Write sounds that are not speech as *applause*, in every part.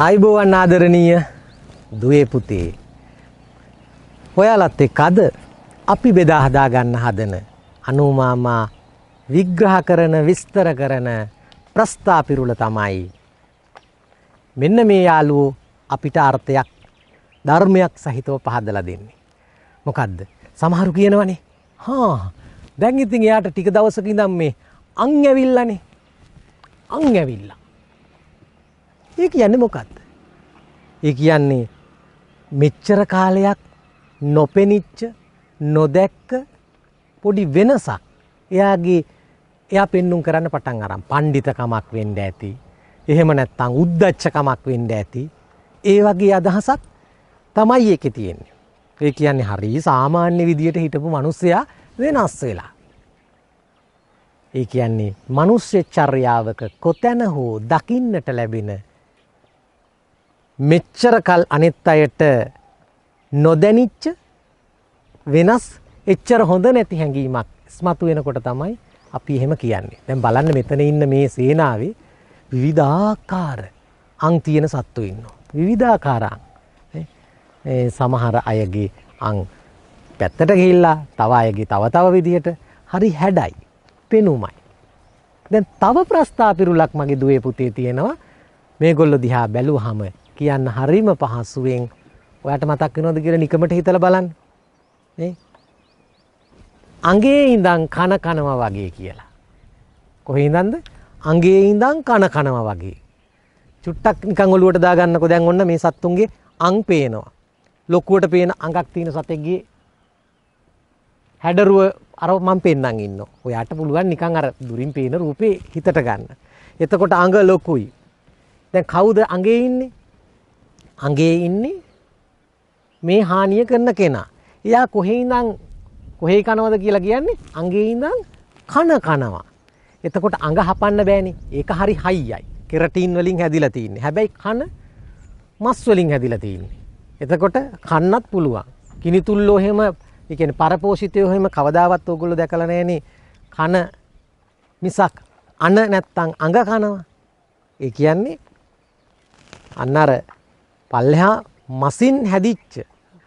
අයිබෝවන් ආදරණීය දුවේ පුතේ. ඔයාලත් එක්ක අද අපි බෙදා හදා ගන්න හදන අනුමාමා විග්‍රහ කරන විස්තර කරන ප්‍රස්ථාපිරුල තමයි. මෙන්න මේ යාළුවෝ අපිට අර්ථයක් ධර්මයක් සහිතව පහදලා දෙන්නේ. මොකද්ද? සමහරු කියනවනේ. හා දැන් ඉතින් එයාට ටික දවසක ඉඳන් මේ අං ඇවිල්ලානේ. අං ඇවිල්ලා. ඒ කියන්නේ මොකක්ද? ඒ කියන්නේ මෙච්චර කාලයක් නොපෙනිච්ච නොදැක්ක පොඩි වෙනසක්. එයාගේ එයා පෙන්නුම් කරන්න පටන් අරන් පණ්ඩිතකමක් වෙන්න ඇති. එහෙම නැත්නම් උද්දච්චකමක් වෙන්න ඇති. ඒ වගේ අදහසක් තමයි ඒකේ තියෙන්නේ. ඒ කියන්නේ හරි සාමාන්‍ය විදියට හිටපු මිනිස්සයා වෙනස් වෙලා. ඒ කියන්නේ මිනිස්සු චර්යාවක කොතැන හෝ දකින්නට ලැබෙන මෙච්චර කල් අනෙත් අයට නොදැනිච්ච වෙනස් එච්චර හොඳ නැති හැඟීමක් ස්මතු වෙනකොට තමයි අපි එහෙම කියන්නේ. දැන් බලන්න මෙතන ඉන්න මේ සේනාවේ විවිධාකාර අං තියෙන සත්තු ඉන්නවා. විවිධාකාර අං. සමහර අයගේ අං පැත්තට ගිහිල්ලා තව අයගේ තව තව විදිහට හරි හැඩයි. පෙනුමයි. දැන් තව ප්‍රස්ථාපිරුලක් මගේ දුවේ පුතේ තියෙනවා. මේගොල්ලෝ දිහා බැලුවාම කියන්න හරිම පහසුවෙන් ඔයාට මතක් වෙනවද කියලා නිකමට හිතලා බලන්න. නේ? අඟේ ඉඳන් කන කනවා වගේ කියලා. කොහේ ඉඳන්ද? අඟේ ඉඳන් කන කනවා වගේ. චුට්ටක් නිකන් ඔලුවට දාගන්නකො දැන් ඔන්න මේ සත්තුන්ගේ අං පේනවා. ලොකුවට පේන අඟක් තියෙන සතෙක්ගේ හැඩරුව අර මම පෙන්නම් ඉන්න. ඔයාට පුළුවන් නිකන් අර දුරින් පේන රූපේ හිතට ගන්න. එතකොට අඟ ලොකුයි. දැන් කවුද අඟේ ඉන්නේ? අගේ ඉන්නේ මේ හානිය කරන කෙනා. එයා කොහේ ඉඳන් කොහේ කනවද කියලා කියන්නේ අගේ ඉඳන් කන කනවා. එතකොට අඟ හපන්න බෑනේ. ඒක හරි හයියයි. කෙරටින් වලින් හැදිලා තින්නේ. හැබැයි කන මස් වලින් හැදිලා තින්නේ. එතකොට කන්නත් පුළුවන්. කිනිතුල්ලෝ එහෙම ඒ කියන්නේ පරපෝෂිතයෝ එහෙම කවදාවත් ඕගොල්ලෝ දැකලා නැහෙනේ. කන මිසක් අන නැත්තම් අඟ කනවා. ඒ කියන්නේ අන්න අර පල්ලෙහා මසින් හැදිච්ච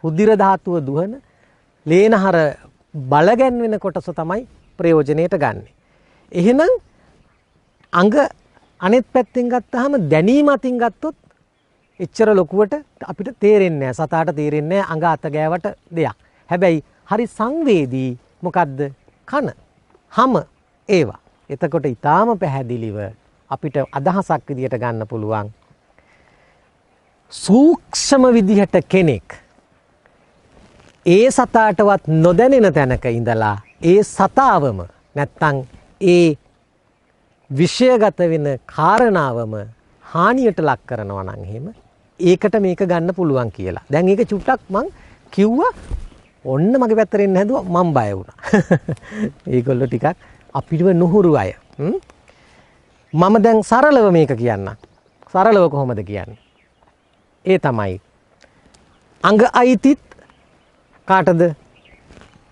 රුධිර ධාතුව දුහන ලේනහර බලගැන්වෙන කොටස තමයි ප්‍රයෝජනයට ගන්නෙ. එහෙනම් අඟ අනෙත් පැත්තෙන් ගත්තාම දැනීම අතින් ගත්තොත් එච්චර ලොකුවට අපිට තේරෙන්නේ නැහැ. සතාට තේරෙන්නේ නැහැ අඟ අත ගෑවට දෙයක්. හැබැයි හරි සංවේදී මොකද්ද? කන, හම ඒවා. එතකොට ඊටාම පැහැදිලිව අපිට අදහසක් විදියට ගන්න පුළුවන් සූක්ෂම විදිහට කෙනෙක් ඒ සතාටවත් නොදැනෙන තැනක ඉඳලා ඒ සතාවම නැත්තං ඒ විෂයගත වෙන කාරණාවම හානියට ලක් කරනවා නම් එහෙම ඒකට මේක ගන්න පුළුවන් කියලා. දැන් ඒක චුට්ටක් මං කිව්වා ඔන්න මගේ පැත්තට එන්න හැදුවා මං බය වුණා. *laughs* ඒගොල්ලෝ ටිකක් අපිටව නොහුරු අය. මම දැන් සරලව මේක කියන්න. සරලව කොහොමද කියන්නේ? ඒ තමයි. අඟ අයිතිත් කාටද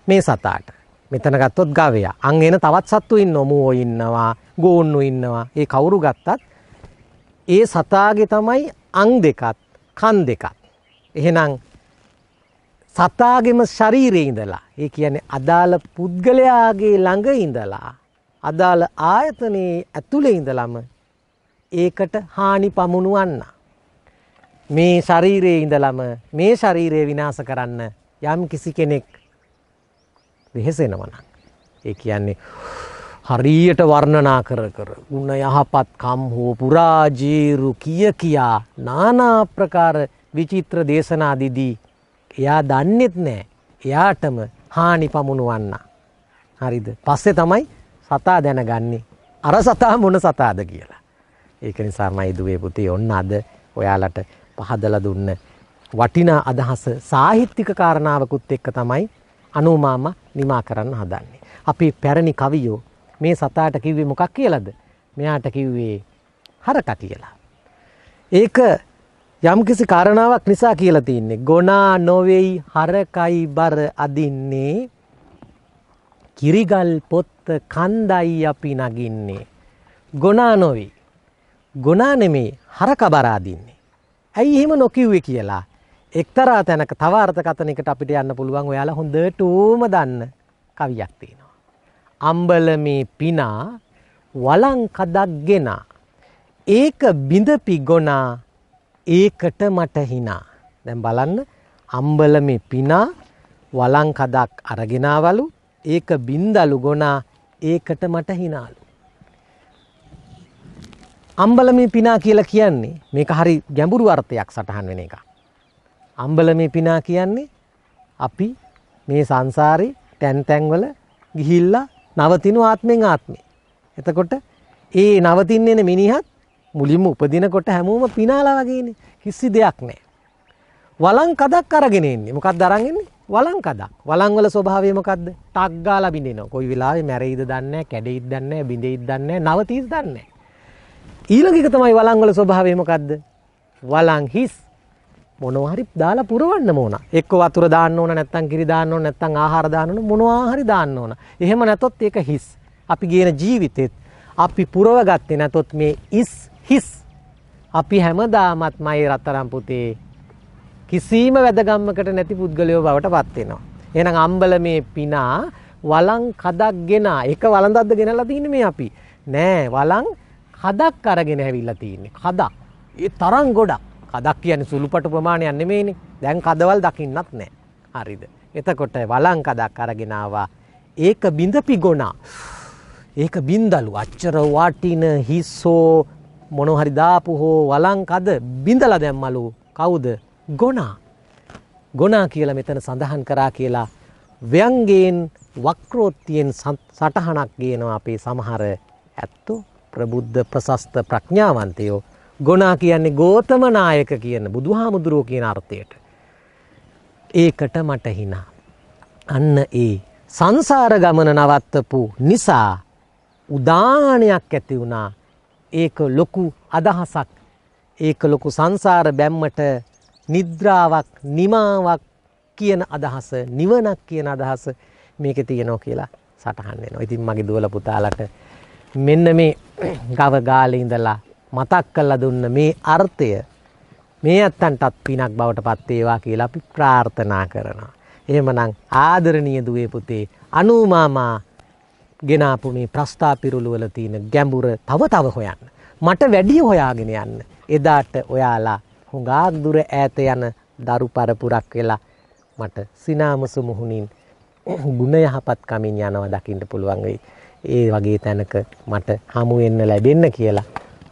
මේ සතාට. මෙතන ගත්තොත් ගවයා. අන් එන තවත් සත්තු ඉන්නවා. මූෝ ඉන්නවා, ගෝන්නු ඉන්නවා. ඒ කවුරු ගත්තත් ඒ සතාගේ තමයි අං දෙකත් කන් දෙකත්. එහෙනම් සතාගෙම ශරීරයේ ඉඳලා ඒ කියන්නේ අදාළ පුද්ගලයාගේ ළඟ ඉඳලා අදාළ ආයතනයේ ඇතුළේ ඉඳලම ඒකට හානි පමුණුවන්නා මේ ශරීරයේ ඉඳලම මේ ශරීරය විනාශ කරන්න යම් කිසි කෙනෙක් වෙහෙසෙනවනම් ඒ කියන්නේ හරියට වර්ණනා කර කර ගුණ යහපත් කම් හෝ පුරාජීරු කිය කියා নানা ප්‍රකාර විචිත්‍ර දේශනා දිදී එයා දන්නෙත් නෑ එයාටම හානි පමුණුවන්න හරිද පස්සේ තමයි සතා දැනගන්නේ අර සතා මොන සතාද කියලා ඒක නිසා මයි දුවේ පුතේ ඔන්න අද ඔයාලට පහදලා දුන්න වටිනා අදහස සාහිත්‍යික කාරණාවකුත් එක්ක තමයි අනුමාම නිමා කරන්න හදන්නේ. අපි පැරණි කවියෝ මේ සතාට කිව්වේ මොකක් කියලාද? මෙයාට කිව්වේ හරක කියලා. ඒක යම්කිසි කාරණාවක් නිසා කියලා තින්නේ. ගොනා නොවේයි හරකයි බර අදින්නේ. කිරිගල් පොත්ත කන්දයි අපි නගින්නේ. ගොනා නොවේ. ගොනා නෙමේ හරක බර අදින්නේ. ඇයි එහෙම නොකිව්වේ කියලා. එක්තරා තැනක තව අර්ථකථනයකට අපිට යන්න පුළුවන් ඔයාලා හොඳටම දන්න කවියක් තියෙනවා. අම්බල මේ පිනා වලංකදක් ගෙනා. ඒක බිඳපි ගොනා ඒකට මට හිනා. දැන් බලන්න අම්බල මේ පිනා වලංකදක් අරගෙනවලු ඒක බින්දලු ගොනා ඒකට මට හිනාලු. අම්බලමේ පිනා කියලා කියන්නේ මේක හරි ගැඹුරු අර්ථයක් සටහන් වෙන එක. අම්බලමේ පිනා කියන්නේ අපි මේ සංසාරේ තැන් තැන්වල ගිහිල්ලා නවතින ආත්මෙන් ආත්මේ. එතකොට ඒ නවතින්නේ මිනිහත් මුලින්ම උපදිනකොට හැමෝම පිනාලා වගේනේ. කිසි දෙයක් නැහැ. වලං කඩක් අරගෙන ඉන්නේ. මොකක්ද අරන් ඉන්නේ? වලං කඩක්. වලං වල ස්වභාවය මොකද්ද? ටක් ගාලා බින්දිනවා. කොයි වෙලාවෙ මැරෙයිද දන්නේ නැහැ, කැඩෙයිද දන්නේ නැහැ, බින්දෙයිද දන්නේ නැහැ, නවතියිද දන්නේ නැහැ. ඊළඟ එක තමයි වළං වල ස්වභාවය මොකද්ද? වළං හිස් මොනවා හරි දාලා පුරවන්න ඕන. එක්ක වතුර දාන්න ඕන නැත්නම් කිරි දාන්න ඕන නැත්නම් ආහාර දාන්න ඕන මොනවා හරි දාන්න ඕන. එහෙම නැතොත් ඒක හිස්. අපි ගේන ජීවිතෙත් අපි පුරවගත්තේ නැතොත් මේ ඉස් හිස් අපි හැමදාමත් මයි රත්තරම් පුතේ කිසිම වැදගම්මකට නැති පුද්ගලයෝ බවට පත්වෙනවා. එහෙනම් අම්බල මේ පිනා වලං කදක් ගෙන එක වළඳක්ද ගෙනලා තියෙන්නේ මේ අපි. නෑ වලං හදක් අරගෙන ඇවිල්ලා තියෙන්නේ. හදා. ඒ තරම් ගොඩක්. හදක් කියන්නේ සුළු පටු ප්‍රමාණයක් නෙමෙයිනේ. දැන් කදවල් දකින්නත් නැහැ. හරිද? එතකොට වලං කදක් අරගෙන ආවා. ඒක බිඳපි ගොනා. ඒක බින්දලු. අච්චර වාටින හිස්සෝ මොන හරි දාපු හෝ වලං කද බින්දලා දැම්මලු. කවුද? ගොනා. ගොනා කියලා මෙතන සඳහන් කරා කියලා ව්‍යංගයෙන් වක්‍රෝත්තියෙන් සටහනක් ගේනවා අපේ සමහර ඇත්තෝ ප්‍රබුද්ධ ප්‍රසස්ත ප්‍රඥාවන්තයෝ ගොනා කියන්නේ ගෝතම නායක කියන බුදුහාමුදුරුවෝ කියන අර්ථයට. ඒකට මට හිනා. අන්න ඒ සංසාර ගමන නවත්තපු නිසා උදානයක් ඇති වුණා. ඒක ලොකු අදහසක්. ඒක ලොකු සංසාර බැම්මට නිද්‍රාවක්, නිමාවක් කියන අදහස, නිවනක් කියන අදහස මේකේ තියෙනවා කියලා සටහන් වෙනවා. ඉතින් මගේ දුවල පුතාලට මෙන්න මේ ගව ගාලේ ඉඳලා මතක් කරලා දුන්න මේ අර්ථය මේ අත්තන්ටත් පිනක් බවට පත් වේවා කියලා අපි ප්‍රාර්ථනා කරනවා. එහෙමනම් ආදරණීය දුවේ පුතේ අනුමාමා ගෙනාපු මේ ප්‍රස්ථාපිරුළු වල තියෙන ගැඹුර තව තව හොයන්න. මට වැඩිය හොයාගෙන යන්න. එදාට ඔයාලා හුඟාක් දුර ඈත යන දරු පරපුරක් වෙලා මට සිනාමසු මුහුණින් ගුණ යහපත් කමින් යනවා දකින්න පුළුවන් වෙයි. ඒ වගේ තැනක මට හමු වෙන්න ලැබෙන්න කියලා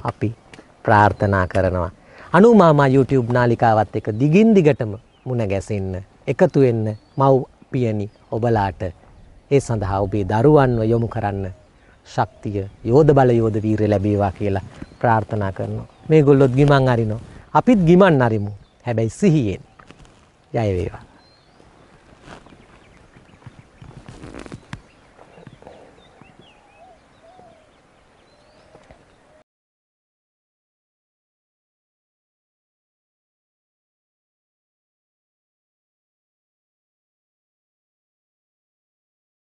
අපි ප්‍රාර්ථනා කරනවා. අනුමාමා YouTube නාලිකාවත් එක දිගින් දිගටම මුණ ගැසෙන්න, එකතු වෙන්න මව් පියනි ඔබලාට ඒ සඳහා ඔබේ දරුවන්ව යොමු කරන්න ශක්තිය, යෝධ බල යෝධ වීරිය ලැබේවා කියලා ප්‍රාර්ථනා කරනවා. මේගොල්ලොත් ගිමන් අරිනවා. අපිත් ගිමන් අරිමු. හැබැයි සිහියෙන්. ජය වේවා.